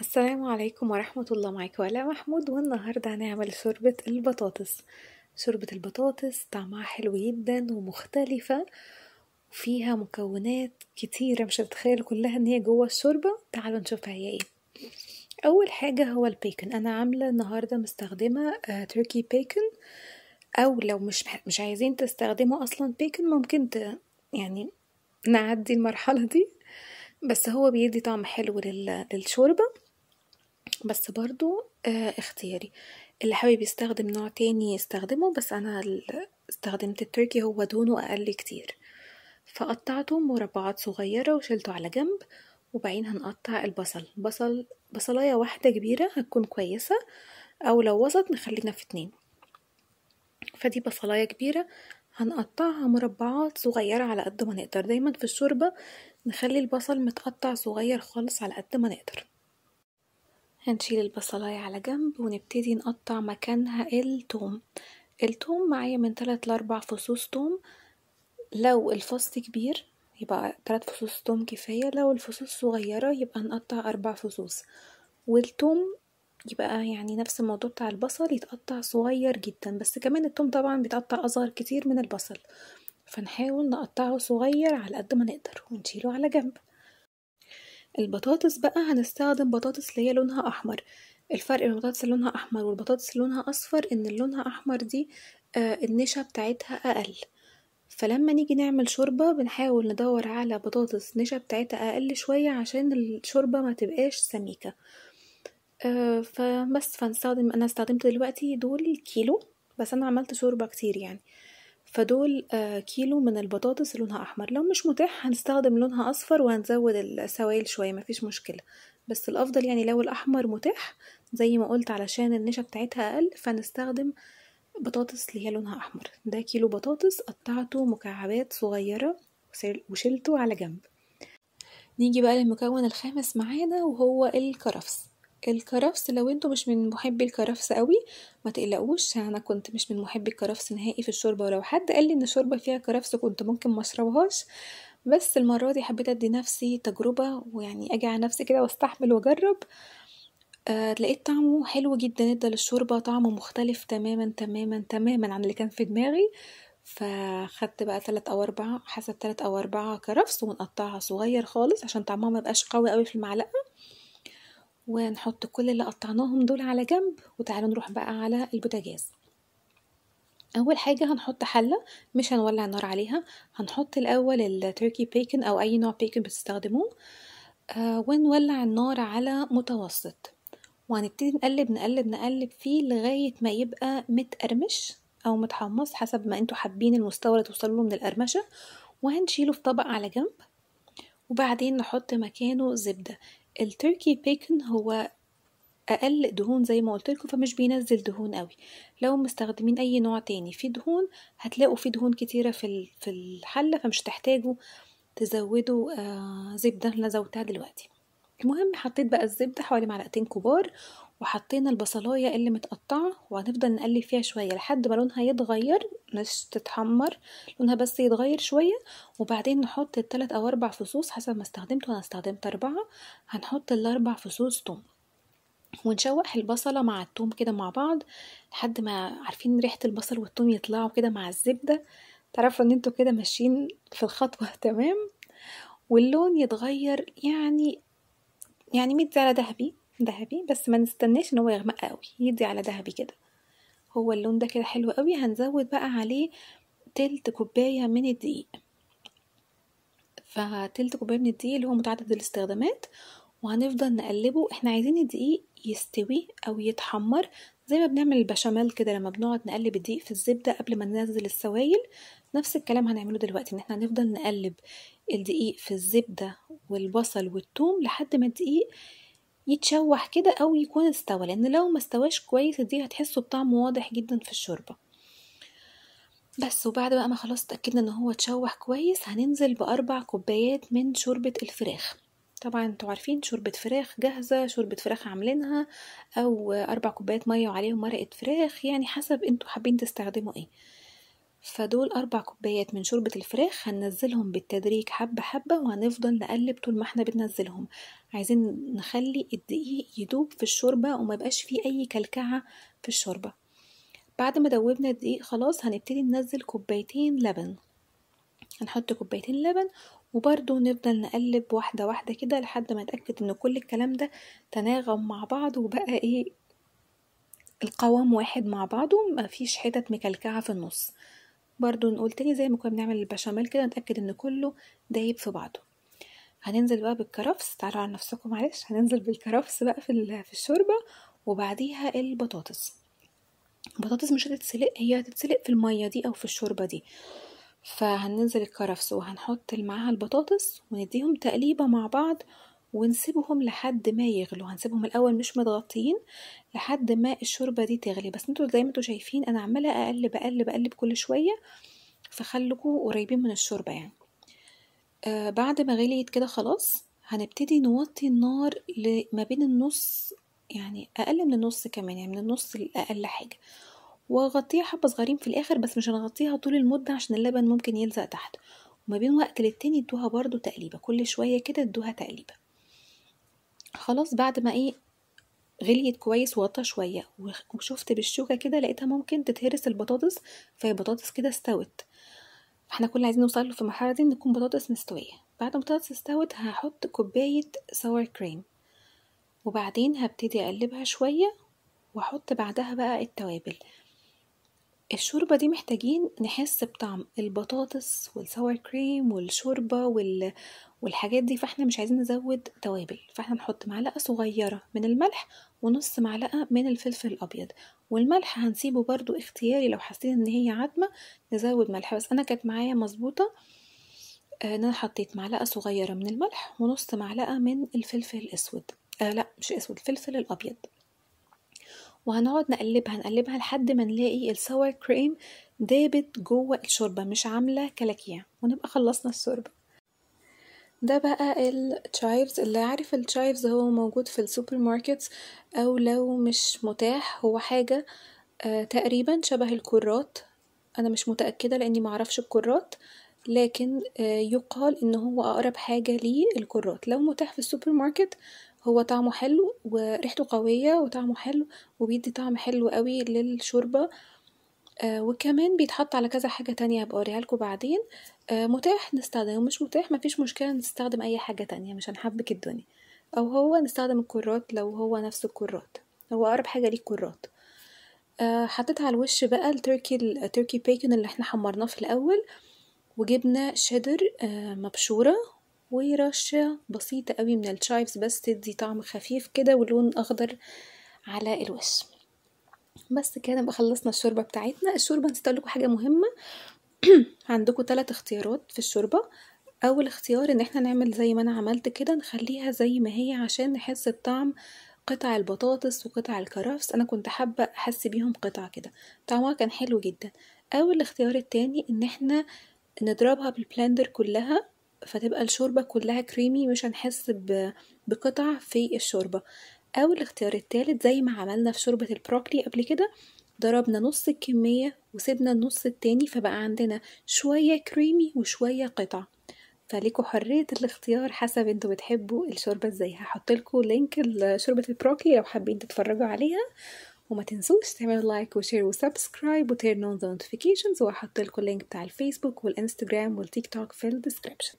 السلام عليكم ورحمة الله معاكم ولا محمود والنهاردة هنعمل شوربة البطاطس شوربة البطاطس طعمها حلو جدا ومختلفة وفيها مكونات كتيرة مش هتتخيلوا كلها ان هي جوه الشوربة تعالوا نشوفها هي ايه اول حاجة هو البيكن انا عاملة النهاردة مستخدمة تركي آه، بيكن او لو مش مش عايزين تستخدموا اصلا بيكن ممكن ت... يعني نعدي المرحلة دي بس هو بيدي طعم حلو لل... للشوربة بس برضو آه اختياري اللي حابب يستخدم نوع تاني يستخدمه بس انا استخدمت التركي هو دهونه اقل كتير فقطعته مربعات صغيرة وشلته على جنب وبعدين هنقطع البصل بصل بصلاية واحدة كبيرة هتكون كويسة او لو وسط نخلينا في اتنين فدي بصلاية كبيرة هنقطعها مربعات صغيرة على قد ما نقدر دايما في الشوربة نخلي البصل متقطع صغير خالص على قد ما نقدر هنشيل البصلاية على جنب ونبتدي نقطع مكانها التوم التوم معايا من تلات لأربع فصوص توم لو الفص كبير يبقى تلات فصوص توم كفاية لو الفصوص صغيرة يبقى نقطع أربع فصوص والتوم يبقى يعني نفس الموضوع بتاع البصل يتقطع صغير جدا بس كمان التوم طبعا بيتقطع أصغر كتير من البصل فنحاول نقطعه صغير على قد ما نقدر ونشيله على جنب البطاطس بقى هنستخدم بطاطس اللي هي لونها أحمر الفرق بين البطاطس اللي لونها أحمر والبطاطس اللي لونها أصفر إن لونها أحمر دي آه، النشا بتاعتها أقل فلما نيجي نعمل شوربة بنحاول ندور على بطاطس نشا بتاعتها أقل شوية عشان الشوربة ما تبقاش سميكة آه، فبس فنستخدم أنا استخدمت دلوقتي دول كيلو بس أنا عملت شوربة كتير يعني فدول آه، كيلو من البطاطس لونها أحمر لو مش متاح هنستخدم لونها أصفر وهنزود السوائل شوية مفيش مشكلة بس الأفضل يعني لو الأحمر متاح زي ما قلت علشان النشا بتاعتها أقل فنستخدم بطاطس اللي هي لونها أحمر ده كيلو بطاطس قطعته مكعبات صغيرة وشيلته على جنب نيجي بقى للمكون الخامس معانا وهو الكرفس الكرفس لو انتوا مش من محبي الكرفس قوي ما تقلقوش انا كنت مش من محبي الكرفس نهائي في الشوربه ولو حد قال لي ان الشوربه فيها كرفس كنت ممكن ما اشربهاش بس المره دي حبيت ادي نفسي تجربه ويعني اجي على نفسي كده واستحمل واجرب آه لقيت طعمه حلو جدا ادى للشوربه طعم مختلف تماما تماما تماما عن اللي كان في دماغي فخدت بقى ثلاث او اربعة حسب ثلاث او اربعة كرفس ونقطعها صغير خالص عشان طعمها ميبقاش قوي قوي في المعلقه ونحط كل اللي قطعناهم دول على جنب وتعالوا نروح بقى على البوتاجاز اول حاجه هنحط حله مش هنولع النار عليها هنحط الاول التركي بيكن او اي نوع بيكن بتستخدموه آه ونولع النار على متوسط وهنبتدي نقلب نقلب نقلب فيه لغايه ما يبقى متقرمش او متحمص حسب ما انتوا حابين المستوى اللي توصلوا له من القرمشه وهنشيله في طبق على جنب وبعدين نحط مكانه زبده التركي بيكن هو أقل دهون زي ما قلت لكم فمش بينزل دهون قوي لو مستخدمين أي نوع تاني فيه دهون هتلاقوا فيه دهون كتيرة في في الحلة فمش تحتاجوا تزودوا آه، زبدة أنا زودتها دلوقتي المهم حطيت بقى الزبدة حوالي معلقتين كبار وحطينا البصلاية اللي متقطعة وهنفضل نقلب فيها شوية لحد ما لونها يتغير مش تتحمر لونها بس يتغير شوية وبعدين نحط التلات أو أربع فصوص حسب ما استخدمت وأنا استخدمت أربعة هنحط الأربع فصوص توم ونشوح البصلة مع التوم كده مع بعض لحد ما عارفين ريحة البصل والتوم يطلعوا كده مع الزبدة تعرفوا ان انتوا كده ماشيين في الخطوة تمام واللون يتغير يعني يعني ميت على ذهبي ذهبي بس ما نستناش ان هو يغمق قوي يدي على ذهبي كده هو اللون ده كده حلو قوي هنزود بقى عليه تلت كوبايه من الدقيق فتلت كوبايه من الدقيق اللي هو متعدد الاستخدامات وهنفضل نقلبه احنا عايزين الدقيق يستوي او يتحمر زي ما بنعمل البشاميل كده لما بنقعد نقلب الدقيق في الزبده قبل ما ننزل السوائل نفس الكلام هنعمله دلوقتي ان احنا هنفضل نقلب الدقيق في الزبده والبصل والثوم لحد ما الدقيق يتشوح كده او يكون استوى لان لو ما استواش كويس دي هتحسه بطعم واضح جدا في الشوربه بس وبعد بقى ما خلاص اتاكدنا ان هو اتشوح كويس هننزل باربع كوبايات من شوربه الفراخ طبعا انتوا عارفين شوربه فراخ جاهزه شوربه فراخ عاملينها او اربع كوبايات ميه وعليهم مرقه فراخ يعني حسب انتوا حابين تستخدموا ايه فدول أربع كوبايات من شوربة الفراخ هننزلهم بالتدريج حبة حبة وهنفضل نقلب طول ما احنا بننزلهم عايزين نخلي الدقيق يدوب في الشوربة وما بقاش فيه أي كلكعة في الشوربة بعد ما دوبنا الدقيق خلاص هنبتدي ننزل كوبايتين لبن هنحط كوبايتين لبن وبرده نفضل نقلب واحدة واحدة كده لحد ما نتأكد ان كل الكلام ده تناغم مع بعض وبقى ايه القوام واحد مع بعضه مفيش حتت مكلكعة في النص برضو نقول تاني زي ما كنا بنعمل البشاميل كده نتأكد ان كله دايب في بعضه هننزل بقى بالكرفس تعالوا على نفسكم معلش هننزل بالكرفس بقى في في الشوربه وبعديها البطاطس البطاطس مش هتتسلق هي هتتسلق في الميه دي او في الشوربه دي فهننزل الكرفس وهنحط معاها البطاطس ونديهم تقليبه مع بعض ونسيبهم لحد ما يغلوا هنسيبهم الاول مش متغطيين لحد ما الشوربه دي تغلي بس انتوا زي ما انتوا شايفين انا عماله اقلب اقلب اقلب كل شويه فخلكوا قريبين من الشوربه يعني آه بعد ما غليت كده خلاص هنبتدي نوطي النار ما بين النص يعني اقل من النص كمان يعني من النص لاقل حاجه واغطيها حبه صغيرين في الاخر بس مش هنغطيها طول المده عشان اللبن ممكن يلزق تحت وما بين وقت للتاني ادوها برضو تقليبه كل شويه كده ادوها تقليبه خلاص بعد ما ايه غليت كويس وغطى شوية وشفت بالشوكة كده لقيتها ممكن تتهرس البطاطس فهي بطاطس كده استوت احنا كنا عايزين نوصل له في المرحلة دي ان تكون بطاطس مستوية بعد ما البطاطس استوت هحط كوباية ساور كريم وبعدين هبتدي اقلبها شوية واحط بعدها بقى التوابل الشوربة دي محتاجين نحس بطعم البطاطس والساور كريم والشوربة وال... والحاجات دي فاحنا مش عايزين نزود توابل فاحنا نحط معلقة صغيرة من الملح ونص معلقة من الفلفل الأبيض والملح هنسيبه برضو اختياري لو حسينا ان هي عدمة نزود ملح بس انا كانت معايا مظبوطة آه، ان انا حطيت معلقة صغيرة من الملح ونص معلقة من الفلفل الأسود آه لا مش اسود الفلفل الأبيض وهنقعد نقلبها نقلبها لحد ما نلاقي الساور كريم دابت جوه الشوربة مش عاملة كلاكيع ونبقى خلصنا الشوربة ده بقى التشايفز اللي عارف التشايفز هو موجود في السوبر ماركت او لو مش متاح هو حاجة آه، تقريبا شبه الكرات انا مش متأكدة لاني معرفش الكرات لكن آه، يقال ان هو اقرب حاجة للكرات لو متاح في السوبر ماركت هو طعمه حلو وريحته قوية وطعمه حلو وبيدي طعم حلو اوي للشوربة آه وكمان بيتحط على كذا حاجة تانية هبقى اوريهالكوا بعدين آه متاح نستخدمه مش متاح مفيش مشكلة نستخدم أي حاجة تانية مش هنحبك الدنيا أو هو نستخدم الكرات لو هو نفس الكرات هو أقرب حاجة ليه الكرات آه حطيت على الوش بقى التركي التركي بيكن اللي احنا حمرناه في الأول وجبنا شيدر آه مبشورة ورشة بسيطة قوي من الشايبس بس تدي طعم خفيف كده ولون أخضر على الوش بس كده نبقى خلصنا الشوربة بتاعتنا الشوربة نسيت لكم حاجة مهمة عندكم ثلاث اختيارات في الشوربة أول اختيار إن احنا نعمل زي ما أنا عملت كده نخليها زي ما هي عشان نحس بطعم قطع البطاطس وقطع الكرفس أنا كنت حابة أحس بيهم قطع كده طعمها كان حلو جدا أو الاختيار التاني إن احنا نضربها بالبلندر كلها فتبقى الشوربة كلها كريمي مش هنحس بقطع في الشوربة أو الاختيار التالت زي ما عملنا في شوربة البروكلي قبل كده ضربنا نص الكمية وسيبنا النص التاني فبقى عندنا شوية كريمي وشوية قطع فليكوا حرية الاختيار حسب انتوا بتحبوا الشوربة ازاي لكم لينك لشوربة البروكلي لو حابين تتفرجوا عليها وما تنسوش تعملوا لايك وشير وسبسكرايب وتيرن اون ذا نوتيفيكيشنز وهحط لكم اللينك بتاع الفيسبوك والانستجرام والتيك توك في الديسكريبشن